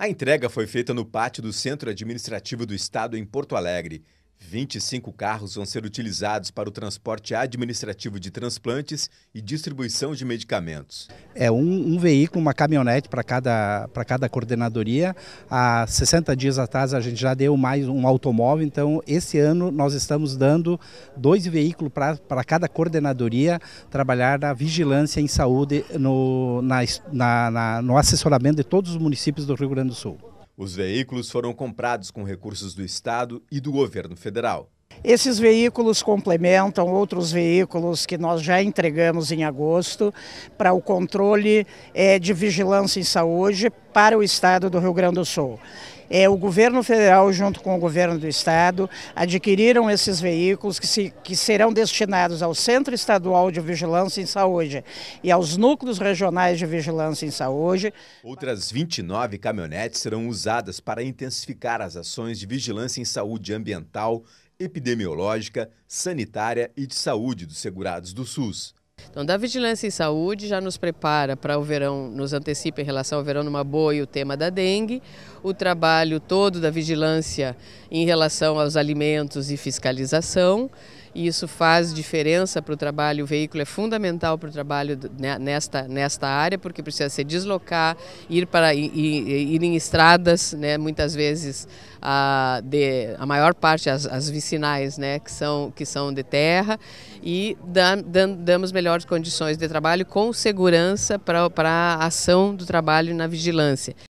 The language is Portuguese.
A entrega foi feita no pátio do Centro Administrativo do Estado em Porto Alegre. 25 carros vão ser utilizados para o transporte administrativo de transplantes e distribuição de medicamentos. É um, um veículo, uma caminhonete para cada, para cada coordenadoria. Há 60 dias atrás a gente já deu mais um automóvel, então esse ano nós estamos dando dois veículos para, para cada coordenadoria trabalhar na vigilância em saúde no, na, na, no assessoramento de todos os municípios do Rio Grande do Sul. Os veículos foram comprados com recursos do Estado e do governo federal. Esses veículos complementam outros veículos que nós já entregamos em agosto para o controle é, de vigilância em saúde para o estado do Rio Grande do Sul é, o governo federal, junto com o governo do estado, adquiriram esses veículos que, se, que serão destinados ao Centro Estadual de Vigilância em Saúde e aos núcleos regionais de vigilância em saúde. Outras 29 caminhonetes serão usadas para intensificar as ações de vigilância em saúde ambiental epidemiológica, sanitária e de saúde dos segurados do SUS. Então, da Vigilância em Saúde já nos prepara para o verão, nos antecipa em relação ao verão numa boa e o tema da dengue, o trabalho todo da vigilância em relação aos alimentos e fiscalização e isso faz diferença para o trabalho. O veículo é fundamental para o trabalho né, nesta, nesta área, porque precisa se deslocar, ir, para, ir, ir em estradas, né, muitas vezes a, de, a maior parte, as, as, vicinais, né, que, são, que são de terra, e damos melhores condições de trabalho com segurança para, para a ação do trabalho na vigilância.